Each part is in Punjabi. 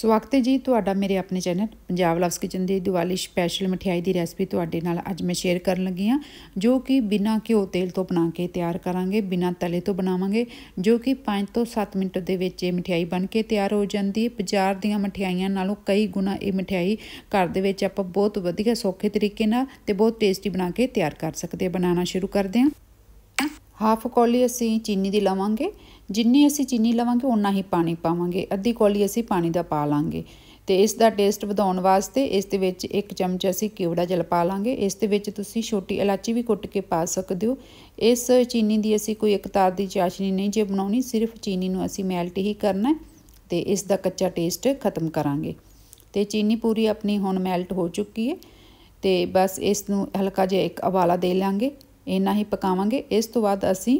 ਸਵਾਗਤ ਹੈ ਜੀ ਤੁਹਾਡਾ ਮੇਰੇ ਆਪਣੇ ਚੈਨਲ ਪੰਜਾਬ ਲਵਸ ਕਿਚਨ ਦੀ ਦੀਵਾਲੀ ਸਪੈਸ਼ਲ ਮਠਿਆਈ ਦੀ ਰੈਸਪੀ ਤੁਹਾਡੇ ਨਾਲ ਅੱਜ ਮੈਂ ਸ਼ੇਅਰ ਕਰਨ ਲੱਗੀ ਹਾਂ ਜੋ ਕਿ ਬਿਨਾ ਘਿਓ ਤੇਲ ਤੋਂ ਬਣਾ ਕੇ ਤਿਆਰ ਕਰਾਂਗੇ ਬਿਨਾ ਤਲੇ ਤੋਂ ਬਣਾਵਾਂਗੇ ਜੋ ਕਿ 5 ਤੋਂ 7 ਮਿੰਟ ਦੇ ਵਿੱਚ ਇਹ ਮਠਿਆਈ ਬਣ ਕੇ ਤਿਆਰ ਹੋ ਜਾਂਦੀ ਹੈ ਬਾਜ਼ਾਰ ਦੀਆਂ ਮਠਿਆਈਆਂ ਨਾਲੋਂ ਕਈ ਗੁਣਾ ਇਹ ਮਠਿਆਈ ਘਰ ਦੇ ਵਿੱਚ ਆਪਾਂ ਬਹੁਤ ਵਧੀਆ ਸੌਖੇ ਤਰੀਕੇ ਨਾਲ ਤੇ ਬਹੁਤ ਟੇਸਟੀ ਬਣਾ ਕੇ ਤਿਆਰ ਕਰ ਸਕਦੇ ਹਾਂ ਬਣਾਉਣਾ ਸ਼ੁਰੂ ਕਰਦੇ ਹਾਂ ਹਾਫ ਕੌਲੀ ਅਸੀਂ ਚੀਨੀ ਦੀ ਲਵਾਂਗੇ ਜਿੰਨੀ ਅਸੀਂ ਚੀਨੀ ਲਵਾਂਗੇ ਉਨਾ ਹੀ ਪਾਣੀ ਪਾਵਾਂਗੇ ਅੱਧੀ ਕੌਲੀ ਅਸੀਂ ਪਾਣੀ ਦਾ ਪਾ ਲਾਂਗੇ ਤੇ ਇਸ ਦਾ ਟੇਸਟ ਵਧਾਉਣ ਵਾਸਤੇ ਇਸ ਦੇ ਵਿੱਚ ਇੱਕ ਚਮਚ ਅਸੀਂ ਕਿਵੜਾ ਜਲ ਪਾ ਲਾਂਗੇ ਇਸ ਦੇ ਵਿੱਚ ਤੁਸੀਂ ਛੋਟੀ ਇਲਾਚੀ ਵੀ ਕੁੱਟ ਕੇ ਪਾ ਸਕਦੇ ਹੋ ਇਸ ਚੀਨੀ ਦੀ ਅਸੀਂ ਕੋਈ ਇੱਕ ਤਾਰ ਦੀ ਚਾਸ਼ਨੀ ਨਹੀਂ ਜੇ ਬਣਾਉਣੀ ਸਿਰਫ ਚੀਨੀ ਨੂੰ ਅਸੀਂ ਮੈਲਟ ਹੀ ਕਰਨਾ ਤੇ ਇਸ ਦਾ ਕੱਚਾ ਟੇਸਟ ਖਤਮ ਕਰਾਂਗੇ ਤੇ ਚੀਨੀ ਪੂਰੀ ਆਪਣੀ ਹੁਣ ਮੈਲਟ ਹੋ ਚੁੱਕੀ ਹੈ ਤੇ ਬਸ ਇਸ ਨੂੰ ਹਲਕਾ ਜਿਹਾ ਇੱਕ ਹਵਾਲਾ ਦੇ ਲਾਂਗੇ ਇੰਨਾ ਹੀ ਪਕਾਵਾਂਗੇ ਇਸ ਤੋਂ ਬਾਅਦ ਅਸੀਂ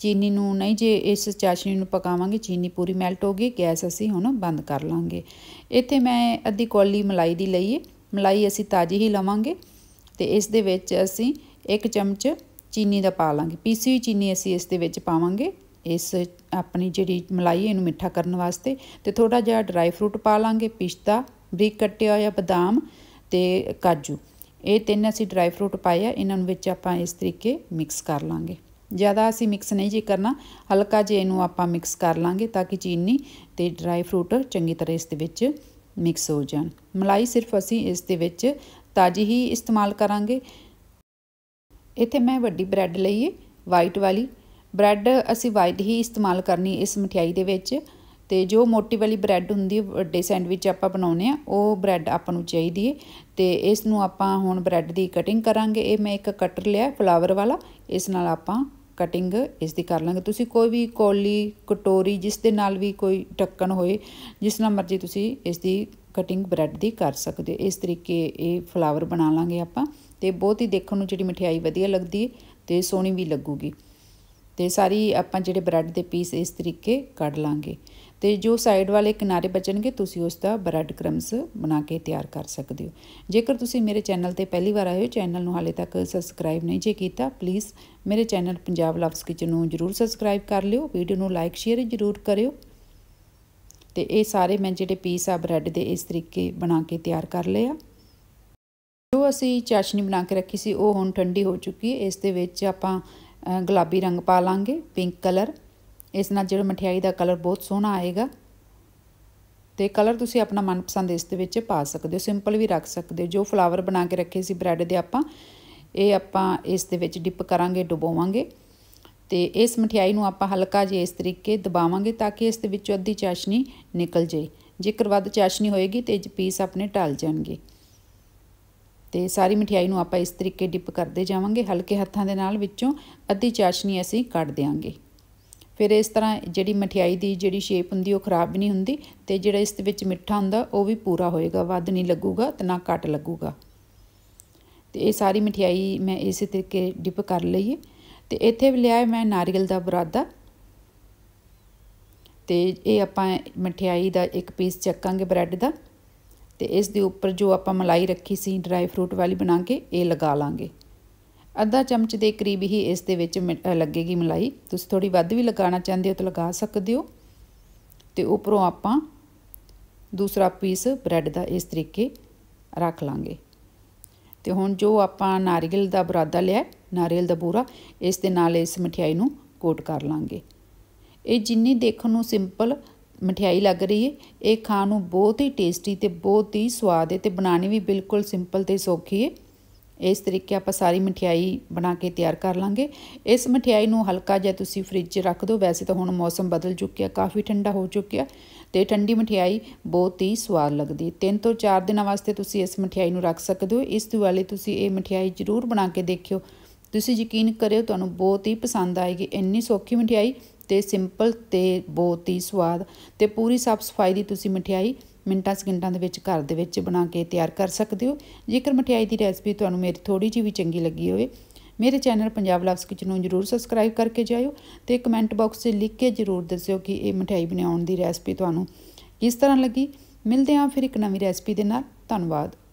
ਚੀਨੀ ਨੂੰ ਨਹੀਂ ਜੇ ਇਸ ਚਾਸ਼ਨੀ ਨੂੰ ਪਕਾਵਾਂਗੇ ਚੀਨੀ ਪੂਰੀ ਮੈਲਟ ਹੋ ਗਈ ਗੈਸ ਅਸੀਂ ਹੁਣ ਬੰਦ ਕਰ ਲਾਂਗੇ ਇੱਥੇ ਮੈਂ ਅੱਧੀ ਕੌਲੀ ਮਲਾਈ ਦੀ ਲਈ ਹੈ ਮਲਾਈ ਅਸੀਂ ਤਾਜ਼ੀ ਹੀ ਲਵਾਂਗੇ ਤੇ ਇਸ ਦੇ ਵਿੱਚ ਅਸੀਂ ਇੱਕ ਚਮਚ ਚੀਨੀ ਦਾ ਪਾ ਲਾਂਗੇ ਪੀਸੀ ਹੋਈ ਚੀਨੀ ਅਸੀਂ ਇਸ ਦੇ ਵਿੱਚ ਪਾਵਾਂਗੇ ਇਸ ਆਪਣੀ ਜਿਹੜੀ ਮਲਾਈ ਇਹਨੂੰ ਮਿੱਠਾ ਕਰਨ ਵਾਸਤੇ ਤੇ ਥੋੜਾ ਜਿਹਾ ਡਰਾਈ ਫਰੂਟ ਪਾ ਲਾਂਗੇ ਪਿਸਤਾ ਬਰੀਕ ਕੱਟਿਆ ਹੋਇਆ ਬਦਾਮ ਤੇ ਕਾਜੂ ਇਹ ਤਿੰਨ ਅਸੀਂ ਡਰਾਈ ਫਰੂਟ ਪਾਏ ਆ ਇਹਨਾਂ ਨੂੰ ਵਿੱਚ ਆਪਾਂ ਇਸ ਤਰੀਕੇ ਮਿਕਸ ਕਰ ਲਾਂਗੇ ਜ਼ਿਆਦਾ ਅਸੀਂ ਮਿਕਸ ਨਹੀਂ ਜੀ ਕਰਨਾ ਹਲਕਾ ਜਿਹਾ ਇਹਨੂੰ ਆਪਾਂ ਮਿਕਸ ਕਰ ਲਾਂਗੇ ਤਾਂ ਕਿ ਚੀਨੀ ਤੇ ਡਰਾਈ ਫਰੂਟ ਚੰਗੀ ਤਰ੍ਹਾਂ ਇਸ ਦੇ ਵਿੱਚ ਮਿਕਸ ਹੋ ਜਾਣ ਮਲਾਈ ਸਿਰਫ ਅਸੀਂ ਇਸ ਦੇ ਵਿੱਚ ਤਾਜੀ ਹੀ ਇਸਤੇਮਾਲ ਕਰਾਂਗੇ ਇੱਥੇ ਮੈਂ ਵੱਡੀ ਬ੍ਰੈਡ ਲਈ ਹੈ ਵਾਈਟ ਵਾਲੀ ਬ੍ਰੈਡ ਅਸੀਂ ਵਾਈਟ ਹੀ ਇਸਤੇਮਾਲ ਕਰਨੀ ਇਸ ਮਠਿਆਈ ਦੇ ਵਿੱਚ ਤੇ ਜੋ ਮੋਟੀ ਵਾਲੀ ਬ੍ਰੈਡ ਹੁੰਦੀ ਹੈ ਵੱਡੇ ਸੈਂਡਵਿਚ ਆਪਾਂ ਬਣਾਉਨੇ ਆ ਉਹ ਬ੍ਰੈਡ ਆਪਾਂ ਨੂੰ ਚਾਹੀਦੀ ਹੈ ਤੇ ਇਸ ਨੂੰ ਆਪਾਂ ਹੁਣ ਬ੍ਰੈਡ ਦੀ ਕਟਿੰਗ ਕਰਾਂਗੇ ਇਹ ਮੈਂ ਇੱਕ ਕਟਰ ਲਿਆ ਫਲਾਵਰ ਵਾਲਾ ਇਸ ਨਾਲ ਆਪਾਂ ਕਟਿੰਗ ਇਸ ਦੀ ਕਰ ਲਾਂਗੇ ਤੁਸੀਂ ਕੋਈ ਵੀ ਕੋਲੀ ਕਟੋਰੀ ਜਿਸ ਦੇ ਨਾਲ ਵੀ ਕੋਈ ਟੱਕਣ ਹੋਏ ਜਿਸ ਨਾਲ ਮਰਜ਼ੀ ਤੁਸੀਂ ਇਸ ਦੀ ਕਟਿੰਗ ਬ੍ਰੈਡ ਦੀ ਕਰ ਸਕਦੇ ਇਸ ਤਰੀਕੇ ਇਹ ਫਲਾਵਰ ਬਣਾ ਲਾਂਗੇ ਆਪਾਂ ਤੇ ਬਹੁਤ ਹੀ ਦੇਖਣ ਨੂੰ ਜਿਹੜੀ ਮਠਿਆਈ ਵਧੀਆ ਲੱਗਦੀ ਤੇ ਸੋਹਣੀ ਵੀ ਲੱਗੂਗੀ ਤੇ ਸਾਰੀ ਆਪਾਂ ਜਿਹੜੇ ਬ੍ਰੈਡ ਦੇ ਪੀਸ ਇਸ ਤਰੀਕੇ ਕੱਢ ਲਾਂਗੇ ਤੇ ਜੋ ਸਾਈਡ ਵਾਲੇ ਕਿਨਾਰੇ ਬਚਣਗੇ ਤੁਸੀਂ ਉਸ ਦਾ ਬ੍ਰੈਡ ਕਰਮਸ ਬਣਾ ਕੇ ਤਿਆਰ ਕਰ ਸਕਦੇ ਹੋ ਜੇਕਰ ਤੁਸੀਂ ਮੇਰੇ ਚੈਨਲ ਤੇ ਪਹਿਲੀ ਵਾਰ ਆਏ ਹੋ ਚੈਨਲ ਨੂੰ ਹਾਲੇ ਤੱਕ ਸਬਸਕ੍ਰਾਈਬ ਨਹੀਂ ਜੇ ਕੀਤਾ ਪਲੀਜ਼ ਮੇਰੇ ਚੈਨਲ ਪੰਜਾਬ ਲਵਸ ਕਿਚਨ ਨੂੰ ਜਰੂਰ ਸਬਸਕ੍ਰਾਈਬ ਕਰ ਲਿਓ ਵੀਡੀਓ ਨੂੰ ਲਾਈਕ ਸ਼ੇਅਰ ਜਰੂਰ ਕਰਿਓ ਤੇ ਇਹ ਸਾਰੇ ਮੈਂ ਜਿਹੜੇ ਪੀਸ ਆ ਬ੍ਰੈਡ ਦੇ ਇਸ ਤਰੀਕੇ ਬਣਾ ਕੇ ਤਿਆਰ ਕਰ ਲਏ ਆ ਜੋ ਅਸੀਂ ਚਾਸ਼ਨੀ ਬਣਾ ਕੇ ਰੱਖੀ ਸੀ ਉਹ ਹੁਣ ਠੰਡੀ ਹੋ ਚੁੱਕੀ ਹੈ ਇਸ ਦੇ ਵਿੱਚ ਆਪਾਂ ਗੁਲਾਬੀ ਰੰਗ ਪਾ ਲਾਂਗੇ ਪਿੰਕ ਕਲਰ ਇਸ ਨਾਲ ਜਿਹੜਾ ਮਠਿਆਈ ਦਾ ਕਲਰ ਬਹੁਤ ਸੋਹਣਾ ਆਏਗਾ ਤੇ ਕਲਰ ਤੁਸੀਂ ਆਪਣਾ ਮਨਪਸੰਦ ਇਸ ਦੇ ਵਿੱਚ ਪਾ ਸਕਦੇ ਹੋ ਸਿੰਪਲ ਵੀ ਰੱਖ ਸਕਦੇ ਹੋ ਜੋ ਫਲਾਵਰ ਬਣਾ ਕੇ ਰੱਖੇ ਸੀ ਬ੍ਰੈਡ ਦੇ ਆਪਾਂ ਇਹ ਆਪਾਂ ਇਸ ਦੇ ਵਿੱਚ ਡਿਪ ਕਰਾਂਗੇ ਡੁਬੋਵਾਂਗੇ ਤੇ ਇਸ ਮਠਿਆਈ ਨੂੰ ਆਪਾਂ ਹਲਕਾ ਜਿਹਾ ਇਸ ਤਰੀਕੇ ਦਬਾਵਾਂਗੇ ਤਾਂ ਕਿ ਇਸ ਦੇ ਵਿੱਚੋਂ ਅੱਧੀ ਚਾਸ਼ਨੀ ਨਿਕਲ ਜਾਏ ਜੇਕਰ ਵੱਧ ਚਾਸ਼ਨੀ ਹੋਏਗੀ ਤੇ ਇਹ ਪੀਸ ਆਪਣੇ ਟਲ ਜਾਣਗੇ ਤੇ ਸਾਰੀ ਮਠਿਆਈ ਨੂੰ ਆਪਾਂ ਇਸ ਤਰੀਕੇ ਡਿਪ ਕਰਦੇ ਜਾਵਾਂਗੇ ਹਲਕੇ ਹੱਥਾਂ ਦੇ ਨਾਲ ਵਿੱਚੋਂ ਅੱਧੀ ਚਾਸ਼ਨੀ ਅਸੀਂ ਕੱਢ ਦੇਵਾਂਗੇ ਫਿਰ ਇਸ ਤਰ੍ਹਾਂ ਜਿਹੜੀ ਮਠਿਆਈ ਦੀ ਜਿਹੜੀ ਸ਼ੇਪ ਹੁੰਦੀ ਉਹ ਖਰਾਬ ਵੀ ਨਹੀਂ ਹੁੰਦੀ ਤੇ ਜਿਹੜਾ ਇਸ ਦੇ ਵਿੱਚ ਮਿੱਠਾ ਹੁੰਦਾ ਉਹ ਵੀ ਪੂਰਾ ਹੋਏਗਾ ਵੱਧ ਨਹੀਂ ਲੱਗੂਗਾ ਤੇ ਨਾ ਘੱਟ ਲੱਗੂਗਾ ਤੇ ਇਹ ਸਾਰੀ ਮਠਿਆਈ ਮੈਂ ਇਸੇ ਤਰੀਕੇ ਡਿਪ ਕਰ ਲਈਏ ਤੇ ਇੱਥੇ ਲਿਆ ਮੈਂ ਨਾਰੀਅਲ ਦਾ ਬਰਾਦਾ ਤੇ ਇਹ ਆਪਾਂ ਮਠਿਆਈ ਦਾ ਇੱਕ ਪੀਸ ਚੱਕਾਂਗੇ ਬ੍ਰੈਡ ਦਾ ਤੇ ਇਸ ਦੇ ਉੱਪਰ ਜੋ ਆਪਾਂ ਮਲਾਈ ਰੱਖੀ ਸੀ ਡਰਾਈ ਫਰੂਟ ਵਾਲੀ ਬਣਾ ਕੇ ਇਹ ਲਗਾ ਲਾਂਗੇ ਅੱਧਾ ਚਮਚ ਦੇ ਕਰੀਬ ਹੀ ਇਸ ਦੇ ਵਿੱਚ ਲੱਗੇਗੀ ਮਲਾਈ ਤੁਸੀਂ ਥੋੜੀ ਵੱਧ ਵੀ ਲਗਾਉਣਾ ਚਾਹੁੰਦੇ ਹੋ ਤਾਂ ਲਗਾ ਸਕਦੇ ਹੋ ਤੇ ਉੱਪਰੋਂ ਆਪਾਂ ਦੂਸਰਾ ਪੀਸ ਬ੍ਰੈਡ ਦਾ ਇਸ ਤਰੀਕੇ ਰੱਖ ਲਾਂਗੇ ਤੇ ਹੁਣ ਜੋ ਆਪਾਂ ਨਾਰੀਅਲ ਦਾ ਬਰਾਦਾ ਲਿਆ ਨਾਰੀਅਲ ਦਾ ਬੂਰਾ ਇਸ ਦੇ ਨਾਲ ਇਸ ਮਠਿਆਈ ਨੂੰ ਕੋਟ ਕਰ ਲਾਂਗੇ ਇਹ ਜਿੰਨੀ ਦੇਖਣ ਨੂੰ ਸਿੰਪਲ ਮਠਿਆਈ ਲੱਗ ਰਹੀ ਹੈ ਇਹ ਖਾਣ ਨੂੰ ਬਹੁਤ ਹੀ ਟੇਸਟੀ ਤੇ ਬਹੁਤ ਹੀ ਸਵਾਦ ਹੈ ਤੇ ਬਣਾਣੀ ਵੀ ਬਿਲਕੁਲ ਸਿੰਪਲ ਤੇ ਸੌਖੀ ਹੈ ਇਸ ਤਰੀਕੇ ਆਪਾਂ ਸਾਰੀ ਮਠਿਆਈ ਬਣਾ ਕੇ ਤਿਆਰ ਕਰ ਲਾਂਗੇ ਇਸ ਮਠਿਆਈ ਨੂੰ ਹਲਕਾ ਜਿਹਾ ਤੁਸੀਂ ਫ੍ਰਿਜ 'ਚ ਰੱਖ ਦਿਓ ਵੈਸੇ ਤਾਂ ਹੁਣ ਮੌਸਮ ਬਦਲ ਚੁੱਕਿਆ ਕਾਫੀ ਠੰਡਾ ਹੋ ਚੁੱਕਿਆ ਤੇ ਠੰਡੀ ਮਠਿਆਈ ਬਹੁਤ ਹੀ ਸਵਾਦ ਲੱਗਦੀ ਤਿੰਨ ਤੋਂ ਚਾਰ ਦਿਨਾਂ ਵਾਸਤੇ ਤੁਸੀਂ ਇਸ ਮਠਿਆਈ ਨੂੰ ਰੱਖ ਸਕਦੇ ਹੋ ਇਸ ਦਿਵਾਲੀ ਤੁਸੀਂ ਇਹ ਮਠਿਆਈ ਜ਼ਰੂਰ ਬਣਾ ਕੇ ਦੇਖਿਓ ਤੁਸੀਂ ਯਕੀਨ ਕਰਿਓ ਤੁਹਾਨੂੰ ਬਹੁਤ ਹੀ ਪਸੰਦ ਆਏਗੀ ਇੰਨੀ ਸੌਖੀ ਮਠਿਆਈ ਤੇ ਸਿੰਪਲ ਤੇ ਬਹੁਤ ਹੀ ਸਵਾਦ ਤੇ ਪੂਰੀ ਸਾਫ ਸਫਾਈ ਦੀ ਤੁਸੀਂ ਮਠਿਆਈ ਮਿੰਟਾਂ ਸਕਿੰਟਾਂ ਦੇ ਵਿੱਚ ਘਰ ਦੇ ਵਿੱਚ ਬਣਾ ਕੇ ਤਿਆਰ ਕਰ ਸਕਦੇ ਹੋ ਜੇਕਰ ਮਠਿਆਈ ਦੀ ਰੈਸਪੀ ਤੁਹਾਨੂੰ ਮੇਰੀ ਥੋੜੀ ਜੀ ਵੀ ਚੰਗੀ ਲੱਗੀ ਹੋਵੇ ਮੇਰੇ ਚੈਨਲ ਪੰਜਾਬ ਲਵਸ ਕਿਚਨ ਨੂੰ ਜਰੂਰ ਸਬਸਕ੍ਰਾਈਬ ਕਰਕੇ ਜਾਇਓ ਤੇ ਕਮੈਂਟ ਬਾਕਸ 'ਚ ਲਿਖ ਕੇ ਜਰੂਰ ਦੱਸਿਓ ਕਿ ਇਹ ਮਠਿਆਈ ਬਣਾਉਣ ਦੀ ਰੈਸਪੀ ਤੁਹਾਨੂੰ ਕਿਸ ਤਰ੍ਹਾਂ ਲੱਗੀ ਮਿਲਦੇ ਹਾਂ ਫਿਰ ਇੱਕ ਨਵੀਂ ਰੈਸਪੀ ਦੇ ਨਾਲ ਧੰਨਵਾਦ